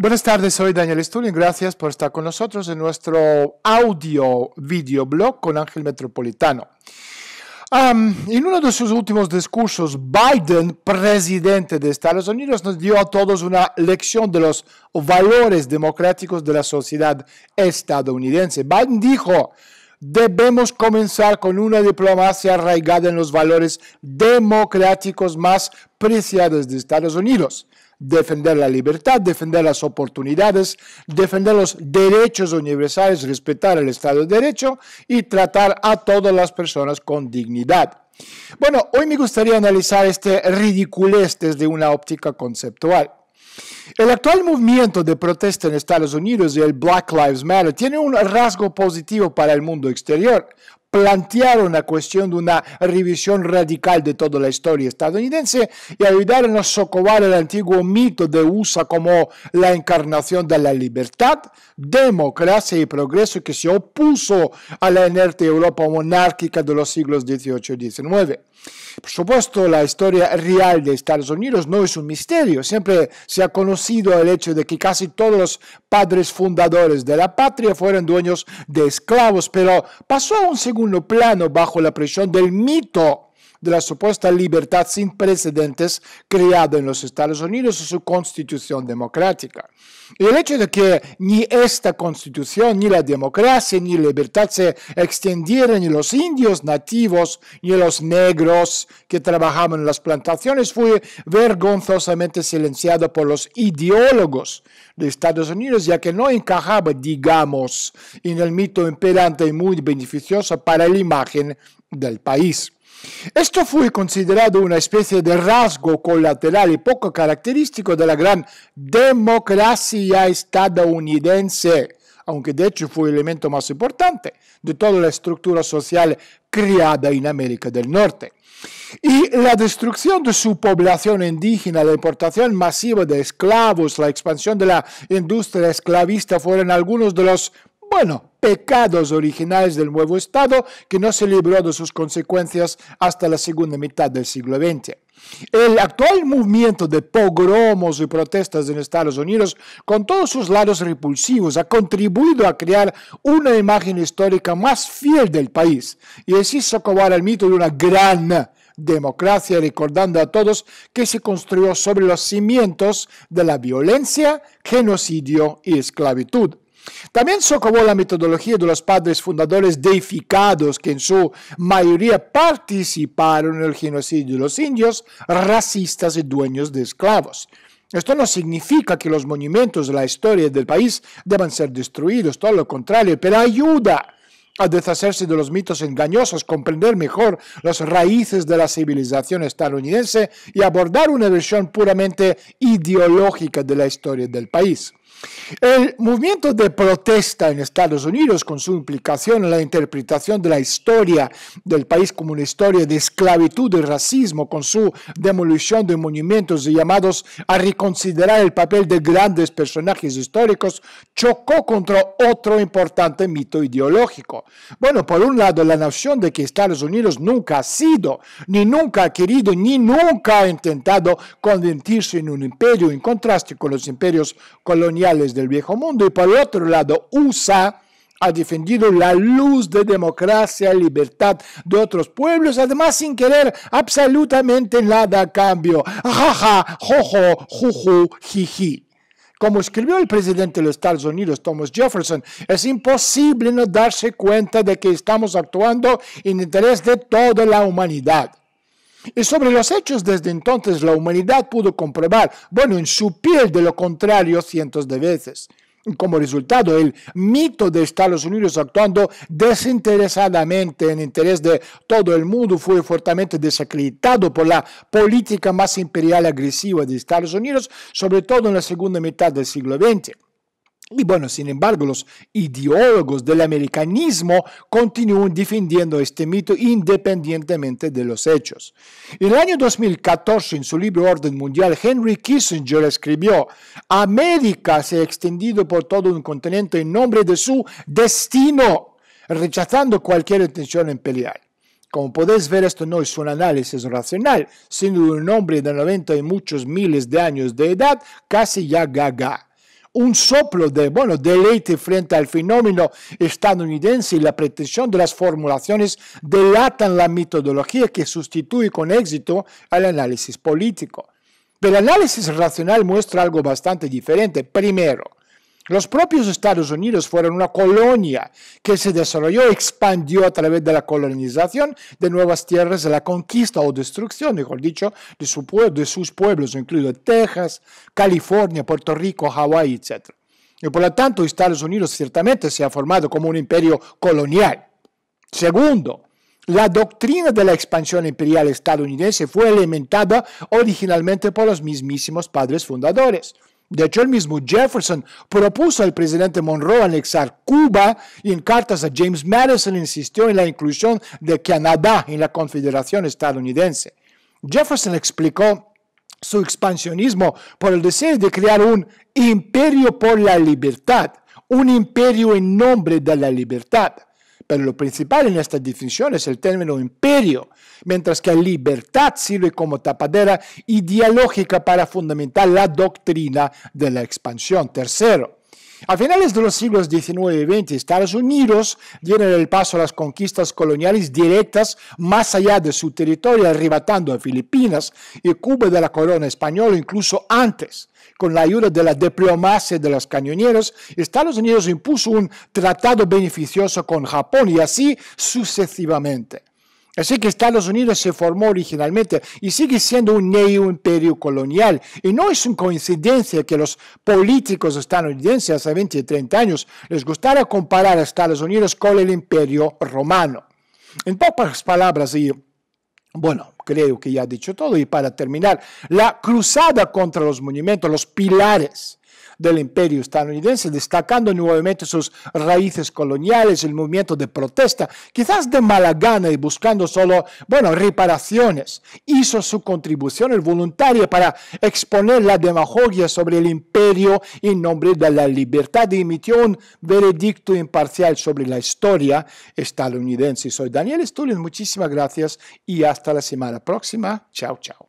Buenas tardes, soy Daniel Stulin. Gracias por estar con nosotros en nuestro audio videoblog con Ángel Metropolitano. en uno de sus últimos discursos, Biden, presidente de Estados Unidos, nos dio a todos una lección de los valores democráticos de la sociedad estadounidense. Biden dijo, debemos comenzar con una diplomacia arraigada en los valores democráticos más preciados de Estados Unidos defender la libertad, defender las oportunidades, defender los derechos universales, respetar el Estado de Derecho y tratar a todas las personas con dignidad. Bueno, hoy me gustaría analizar este ridiculez desde una óptica conceptual. El actual movimiento de protesta en Estados Unidos y el Black Lives Matter tiene un rasgo positivo para el mundo exterior, plantearon la cuestión de una revisión radical de toda la historia estadounidense y ayudaron a socavar el antiguo mito de USA como la encarnación de la libertad, democracia y progreso que se opuso a la inerte Europa monárquica de los siglos XVIII y XIX. Por supuesto, la historia real de Estados Unidos no es un misterio. Siempre se ha conocido el hecho de que casi todos los padres fundadores de la patria fueron dueños de esclavos, pero pasó un segundo uno plano bajo la presión del mito de la supuesta libertad sin precedentes creada en los Estados Unidos y su constitución democrática. el hecho de que ni esta constitución, ni la democracia, ni la libertad se extendieran ni los indios nativos, ni los negros que trabajaban en las plantaciones, fue vergonzosamente silenciado por los ideólogos de Estados Unidos, ya que no encajaba, digamos, en el mito imperante y muy beneficioso para la imagen del país. Esto fue considerado una especie de rasgo colateral y poco característico de la gran democracia estadounidense, aunque de hecho fue el elemento más importante de toda la estructura social creada en América del Norte. Y la destrucción de su población indígena, la importación masiva de esclavos, la expansión de la industria esclavista fueron algunos de los bueno, pecados originales del nuevo Estado que no se libró de sus consecuencias hasta la segunda mitad del siglo XX. El actual movimiento de pogromos y protestas en Estados Unidos, con todos sus lados repulsivos, ha contribuido a crear una imagen histórica más fiel del país y así socavar el mito de una gran democracia, recordando a todos que se construyó sobre los cimientos de la violencia, genocidio y esclavitud. También socavó la metodología de los padres fundadores deificados que en su mayoría participaron en el genocidio de los indios, racistas y dueños de esclavos. Esto no significa que los monumentos de la historia del país deban ser destruidos, todo lo contrario, pero ayuda a deshacerse de los mitos engañosos, comprender mejor las raíces de la civilización estadounidense y abordar una versión puramente ideológica de la historia del país. El movimiento de protesta en Estados Unidos, con su implicación en la interpretación de la historia del país como una historia de esclavitud y racismo, con su demolición de monumentos y llamados a reconsiderar el papel de grandes personajes históricos, chocó contra otro importante mito ideológico. Bueno, por un lado, la noción de que Estados Unidos nunca ha sido, ni nunca ha querido, ni nunca ha intentado convertirse en un imperio, en contraste con los imperios coloniales del viejo mundo y por otro lado USA ha defendido la luz de democracia y libertad de otros pueblos, además sin querer absolutamente nada a cambio. Jaja, jojo, juju, jiji. Como escribió el presidente de los Estados Unidos, Thomas Jefferson, es imposible no darse cuenta de que estamos actuando en interés de toda la humanidad. Y sobre los hechos desde entonces la humanidad pudo comprobar, bueno, en su piel de lo contrario cientos de veces. Como resultado, el mito de Estados Unidos actuando desinteresadamente en interés de todo el mundo fue fuertemente desacreditado por la política más imperial agresiva de Estados Unidos, sobre todo en la segunda mitad del siglo XX. Y bueno, sin embargo, los ideólogos del americanismo continúan defendiendo este mito independientemente de los hechos. En el año 2014, en su libro Orden Mundial, Henry Kissinger escribió, América se ha extendido por todo un continente en nombre de su destino, rechazando cualquier intención imperial. Como podéis ver, esto no es un análisis racional, sino un hombre de 90 y muchos miles de años de edad, casi ya gaga un soplo de bueno, deleite frente al fenómeno estadounidense y la pretensión de las formulaciones delatan la metodología que sustituye con éxito al análisis político. Pero el análisis racional muestra algo bastante diferente. Primero, los propios Estados Unidos fueron una colonia que se desarrolló, expandió a través de la colonización de nuevas tierras, de la conquista o destrucción, mejor dicho, de, sus pueblos, incluido Texas, California, Puerto Rico, Hawái, etc. Y por lo tanto, Estados Unidos ciertamente se ha formado como un imperio colonial. Segundo, la doctrina de la expansión imperial estadounidense fue alimentada originalmente por los mismísimos padres fundadores. De hecho, el mismo Jefferson propuso al presidente Monroe anexar Cuba y en cartas a James Madison insistió en la inclusión de Canadá en la Confederación estadounidense. Jefferson explicó su expansionismo por el deseo de crear un imperio por la libertad, un imperio en nombre de la libertad. Pero lo principal en esta definición es el término imperio, mientras que libertad sirve como tapadera ideológica para fundamentar la doctrina de la expansión. Tercero, a finales de los siglos XIX y XX, Estados Unidos dieron el paso a las conquistas coloniales directas más allá de su territorio, arrebatando a Filipinas y Cuba de la corona española incluso antes. Con la ayuda de la diplomacia de los cañoneros, Estados Unidos impuso un tratado beneficioso con Japón y así sucesivamente. Así que Estados Unidos se formó originalmente y sigue siendo un imperio colonial. Y no es una coincidencia que los políticos estadounidenses hace 20 o 30 años les gustara comparar a Estados Unidos con el imperio romano. En pocas palabras, y bueno, creo que ya he dicho todo, y para terminar, la cruzada contra los monumentos, los pilares del imperio estadounidense, destacando nuevamente sus raíces coloniales, el movimiento de protesta, quizás de mala gana y buscando solo, bueno, reparaciones. Hizo su contribución voluntaria para exponer la demagogia sobre el imperio en nombre de la libertad y emitió un veredicto imparcial sobre la historia estadounidense. Soy Daniel Stulin, muchísimas gracias y hasta la semana próxima. Chao, chao.